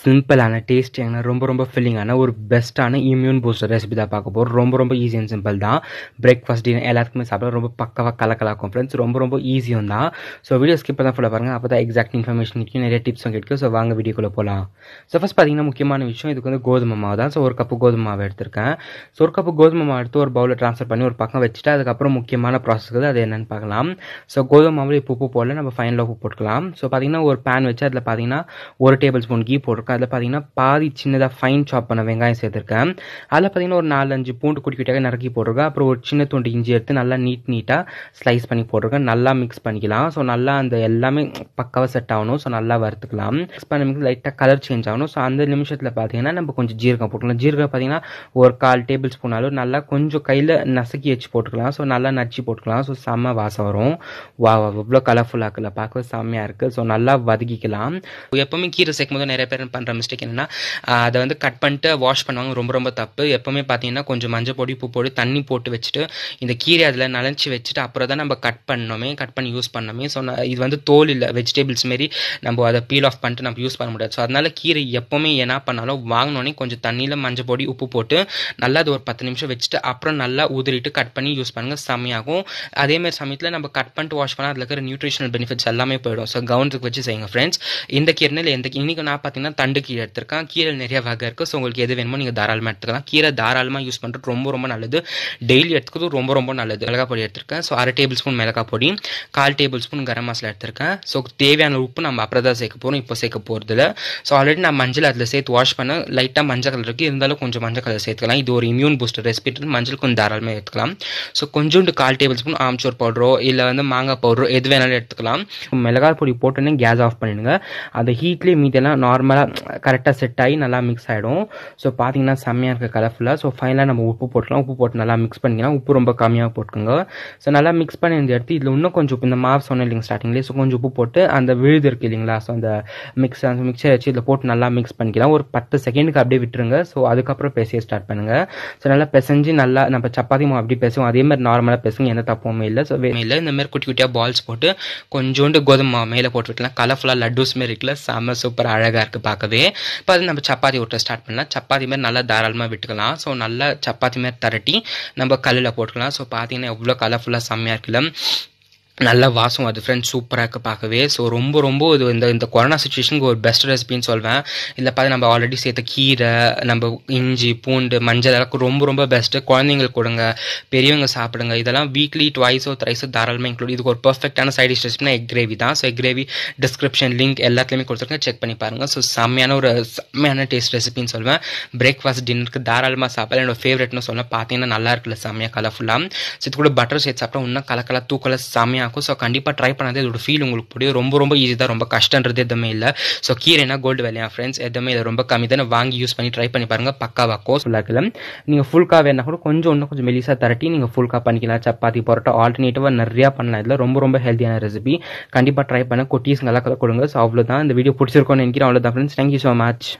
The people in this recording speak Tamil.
சிம்பிளான டேஸ்டியான ரொம்ப ரொம்ப ஃபில்லிங்கான ஒரு பெஸ்ட்டான இம்யூன் பூஸ்டர் ரெசிபி தான் பார்க்க போகிறோம் ரொம்ப ரொம்ப ஈஸி அண்ட் சிம்பிள் தான் பிரேக்ஃபாஸ்ட் டின்னர் எல்லாத்துக்குமே சாப்பிட ரொம்ப பக்கவாக கலக்கலாக்கும் ஃப்ரெண்ட்ஸ் ரொம்ப ரொம்ப ஈஸியும் தான் ஸோ வீடியோ ஸ்கிப் தான் ஃபுல்லாக பாருங்கள் அப்போ தான் எக்ஸாக்ட் இன்ஃபர்மேஷனுக்கு நிறைய டிப்ஸும் கேட்கும் ஸோ வாங்க வீடியோக்குள்ளே போகலாம் ஸோ ஃபஸ்ட் பார்த்தீங்கன்னா முக்கியமான விஷயம் இதுக்கு வந்து கோதுமை மாவு தான் ஸோ ஒரு கப்பு கோதுமை மாவு எடுத்திருக்கேன் ஸோ ஒரு கப்பு கோதுமை மாவு எடுத்து ஒரு பவுலில் ட்ரான்ஸ்ஃபர் பண்ணி ஒரு பக்கம் வச்சுட்டு அதுக்கப்புறம் முக்கியமான ப்ராசஸ்க்கு அது என்னென்னு பார்க்கலாம் ஸோ கோதுமை மாவில் இப்போ உப்பு போடல நம்ம ஃபைனலாக உப்பு போட்டுக்கலாம் ஸோ பார்த்தீங்கன்னா ஒரு பேன் வச்சு அதில் பார்த்தீங்கன்னா ஒரு டேபிள் ஸ்பூன் கீ போட்டு இருக்கோ அதில் பார்த்தீங்கன்னா பாதி சின்னதாக ஃபைன் சாப் பண்ண வெங்காயம் சேர்த்துருக்கேன் அதில் பார்த்தீங்கன்னா ஒரு நாலஞ்சு பூண்டு குட்டி குட்டியாக நறுக்கி போட்டிருக்கேன் அப்புறம் ஒரு சின்ன துண்டு இஞ்சி எடுத்து நல்லா நீட் நீட்டாக ஸ்லைஸ் பண்ணி போட்டிருக்கேன் நல்லா மிக்ஸ் பண்ணிக்கலாம் ஸோ நல்லா அந்த எல்லாமே பக்காவாக செட் ஆகணும் ஸோ நல்லா வறுத்துக்கலாம் மிக்ஸ் பண்ண மிக்ஸ் லைட்டாக கலர் சேஞ்ச் ஆகணும் ஸோ அந்த நிமிஷத்தில் பார்த்தீங்கன்னா நம்ம கொஞ்சம் ஜீரகம் போட்டுக்கலாம் ஜீரகம் பார்த்தீங்கன்னா ஒரு கால் டேபிள் ஸ்பூன் அளவு நல்லா கொஞ்சம் கையில் நசுக்கி வச்சு போட்டுக்கலாம் ஸோ நல்லா நச்சு போட்டுக்கலாம் ஸோ செம்ம வாசம் வரும் வா இவ்வளோ கலர்ஃபுல்லாக இருக்குல்ல பார்க்கவே செம்மையாக இருக்குது ஸோ நல்லா வதக்கிக்கலாம் எப்பவுமே கீரை சேர்க்கும் போது நிறைய பேர் பண்ணுற மிஸ்டேக் என்னென்னா அதை வந்து கட் பண்ணிட்டு வாஷ் பண்ணுவாங்க ரொம்ப ரொம்ப தப்பு எப்போவுமே பார்த்தீங்கன்னா கொஞ்சம் மஞ்சள் பொடி உப்பு போட்டு தண்ணி போட்டு வச்சுட்டு இந்த கீரை அதில் நனைச்சி வச்சுட்டு அப்புறம் தான் நம்ம கட் பண்ணோமே கட் பண்ணி யூஸ் பண்ணோமே ஸோ இது வந்து தோல் இல்லை வெஜிடபிள்ஸ் மாரி நம்ம அதை பீல் ஆஃப் பண்ணிட்டு நம்ம யூஸ் பண்ண முடியாது ஸோ அதனால் கீரை எப்போவுமே என்ன பண்ணாலும் வாங்கினோடனே கொஞ்சம் தண்ணியில் மஞ்சள் பொடி உப்பு போட்டு நல்லா அது ஒரு பத்து நிமிஷம் வச்சுட்டு அப்புறம் நல்லா உதிரிட்டு கட் பண்ணி யூஸ் பண்ணுங்கள் செம்மையாகும் அதேமாதிரி சமயத்தில் நம்ம கட் பண்ணிட்டு வாஷ் பண்ணால் அதில் இருக்கிற நியூட்ரிஷனல் பெனிஃபிட்ஸ் எல்லாமே போயிடும் ஸோ கவனத்துக்கு வச்சு செய்யுங்க ஃப்ரெண்ட்ஸ் இந்த கீரனில் எந்த இன்னைக்கு நான் பார்த்தீங்கன்னா தண்டு கீழே எடுத்திருக்கேன் கீரை நிறைய வகை இருக்குது ஸோ உங்களுக்கு எது வேணுமோ நீங்கள் தாராளமாக எடுத்துக்கலாம் கீரை தாராளமாக யூஸ் பண்ணுறது ரொம்ப ரொம்ப நல்லது டெய்லி எடுத்துக்கிறது ரொம்ப ரொம்ப நல்லது மிளகா பொடி எடுத்திருக்கேன் ஸோ அரை டேபிள் ஸ்பூன் மிளகா பொடி கால் டேபிள் ஸ்பூன் கரம் மசாலா எடுத்திருக்கேன் ஸோ தேவையான உப்பு நம்ம அப்புறம் தான் சேர்க்க போகிறோம் இப்போ சேர்க்க போகிறதுல ஸோ ஆல்ரெடி நான் மஞ்சள் அதில் சேர்த்து வாஷ் பண்ண லைட்டாக மஞ்சள் கலர் இருக்குது இருந்தாலும் கொஞ்சம் மஞ்சள் கலர் சேர்த்துக்கலாம் இது ஒரு இம்யூன் பூஸ்டர் ரெசிபி மஞ்சள் கொஞ்சம் தாராளமாக எடுத்துக்கலாம் ஸோ கொஞ்சோண்டு கால் டேபிள் ஸ்பூன் ஆம்ச்சூர் பவுடரோ இல்லை வந்து மாங்காய் பவுடரோ எது வேணாலும் எடுத்துக்கலாம் மிளகாய் பொடி போட்டோன்னே கேஸ் ஆஃப் பண்ணிடுங்க அந்த ஹீட்லேயே மீதெல்லாம் நார்மலாக கரெக்டாக செட் ஆகி நல்லா மிக்ஸ் ஆகிடும் ஸோ பார்த்தீங்கன்னா செம்மையாக இருக்க கலர்ஃபுல்லாக ஸோ ஃபைனலாக நம்ம உப்பு போட்டுக்கலாம் உப்பு போட்டு நல்லா மிக்ஸ் பண்ணிக்கலாம் உப்பு ரொம்ப கம்மியாக போட்டுக்கோங்க ஸோ நல்லா மிக்ஸ் பண்ணி இந்த இடத்து இதில் இன்னும் கொஞ்சம் உப்பு இந்த மாவு சொன்னேன் இல்லைங்க ஸ்டார்டிங்லேயே ஸோ கொஞ்சம் உப்பு போட்டு அந்த விழுது இருக்குது இல்லைங்களா ஸோ அந்த மிக்ஸ் அந்த மிக்சர் வச்சு இதில் போட்டு நல்லா மிக்ஸ் பண்ணிக்கலாம் ஒரு பத்து செகண்டுக்கு அப்படியே விட்டுருங்க ஸோ அதுக்கப்புறம் பேசிய ஸ்டார்ட் பண்ணுங்கள் ஸோ நல்லா பிசைஞ்சு நல்லா நம்ம சப்பாத்தி மாவு அப்படி பேசுவோம் அதேமாதிரி நார்மலாக பேசுங்க எந்த தப்புமே இல்லை ஸோ இல்லை இந்தமாதிரி குட்டி குட்டியாக பால்ஸ் போட்டு கொஞ்சோண்டு கோதுமை மேலே போட்டு விட்டுலாம் கலர்ஃபுல்லாக லட்டூஸ் மாரி இருக்குல்ல செம்ம சூப்பர் அழகாக இருக்குது பார்க்கவே இப்போ அது நம்ம சப்பாத்தி ஒட்ட ஸ்டார்ட் பண்ணலாம் சப்பாத்தி மாதிரி நல்லா தாராளமாக விட்டுக்கலாம் ஸோ நல்லா சப்பாத்தி மாதிரி திரட்டி நம்ம கல்லில் போட்டுக்கலாம் ஸோ பார்த்தீங்கன்னா எவ்வளோ கலர்ஃபுல்லாக செம்மையாக இருக்குல்ல நல்ல வாசம் அது ஃப்ரெண்ட்ஸ் சூப்பராக இருக்குது பார்க்கவே ஸோ ரொம்ப ரொம்ப இது இந்த இந்த கொரோனா சுச்சுவேஷனுக்கு ஒரு பெஸ்ட் ரெசிபின்னு சொல்வேன் இதில் பார்த்து நம்ம ஆல்ரெடி சேர்த்த கீரை நம்ம இஞ்சி பூண்டு மஞ்சள் இதெல்லாம் ரொம்ப ரொம்ப பெஸ்ட்டு குழந்தைங்களுக்கு கொடுங்க பெரியவங்க சாப்பிடுங்க இதெல்லாம் வீக்லி டுவைஸோ த்ரைஸோ தாராளமாக இன்க்ளூட் இதுக்கு ஒரு பர்ஃபெக்டான சைட் டிஷ் ரெசிபினா எக் கிரேவி தான் so egg gravy description link எல்லாத்துலேயுமே கொடுத்துருக்கேன் செக் பண்ணி பாருங்கள் ஸோ செம்மையான ஒரு செம்மையான டேஸ்ட் ரெசிபின்னு சொல்வேன் பிரேக்ஃபாஸ்ட் டின்னருக்கு தாராளமாக சாப்பிடலாம் என்னோட ஃபேவரெட்னு சொல்லுவேன் பார்த்தீங்கன்னா நல்லா இருக்குல்ல செம்மையாக கலர்ஃபுல்லாக ஸோ இது கூட பட்டர் சேர்த்து சாப்பிட்டா இன்னும் கலக்கலாக தூக்கலாக செம்மையாக ஆகும் ஸோ கண்டிப்பாக ட்ரை பண்ணாதே இதோட ஃபீல் உங்களுக்கு புரியும் ரொம்ப ரொம்ப ஈஸி தான் ரொம்ப கஷ்டன்றது எதுவுமே இல்லை ஸோ கீரைனா கோல்டு வேலையா ஃப்ரெண்ட்ஸ் எதுவுமே இதை ரொம்ப கம்மி தானே வாங்கி யூஸ் பண்ணி ட்ரை பண்ணி பாருங்கள் பக்காவாக கோர்ஸ் உள்ளாக்கில் நீங்கள் ஃபுல்கா வேணா கூட கொஞ்சம் இன்னும் கொஞ்சம் மெலிசாக தரட்டி நீங்கள் ஃபுல்கா பண்ணிக்கலாம் சப்பாத்தி பரோட்டா ஆல்டர்னேட்டிவாக நிறையா பண்ணலாம் இதில் ரொம்ப ரொம்ப ஹெல்த்தியான ரெசிபி கண்டிப்பாக ட்ரை பண்ண கொட்டீஸ் நல்லா கொடுங்க ஸோ அவ்வளோதான் இந்த வீடியோ பிடிச்சிருக்கோன்னு நினைக்கிறேன் அவ்வளோதான் ஃப்ரெண்ட்ஸ் தேங்க்யூ ஸோ மச்